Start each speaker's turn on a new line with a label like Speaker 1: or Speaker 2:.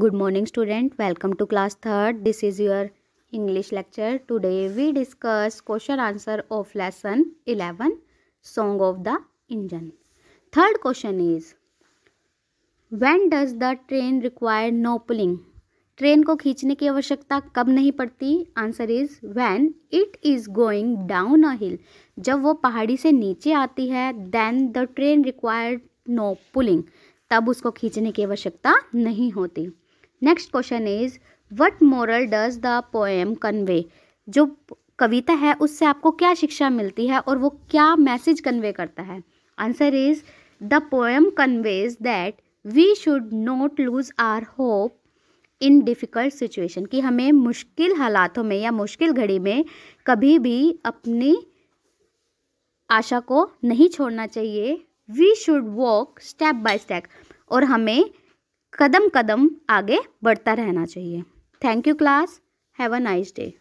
Speaker 1: good morning student welcome to class third this is your English lecture today we discuss question answer of lesson eleven song of the engine third question is when does the train require no pulling train को खींचने की आवश्यकता कब नहीं पड़ती answer is when it is going down a hill जब वो पहाड़ी से नीचे आती है then the train required no pulling तब उसको खींचने की आवश्यकता नहीं होती next question is what moral does the poem convey जो कविता है उससे आपको क्या शिक्षा मिलती है और वो क्या मैसेज कन्वे करता है answer is the poem conveys that we should not lose our hope in difficult situation कि हमें मुश्किल हालातों में या मुश्किल घड़ी में कभी भी अपनी आशा को नहीं छोड़ना चाहिए we should walk step by step और हमें कदम कदम आगे बढ़ता रहना चाहिए thank you class have a nice day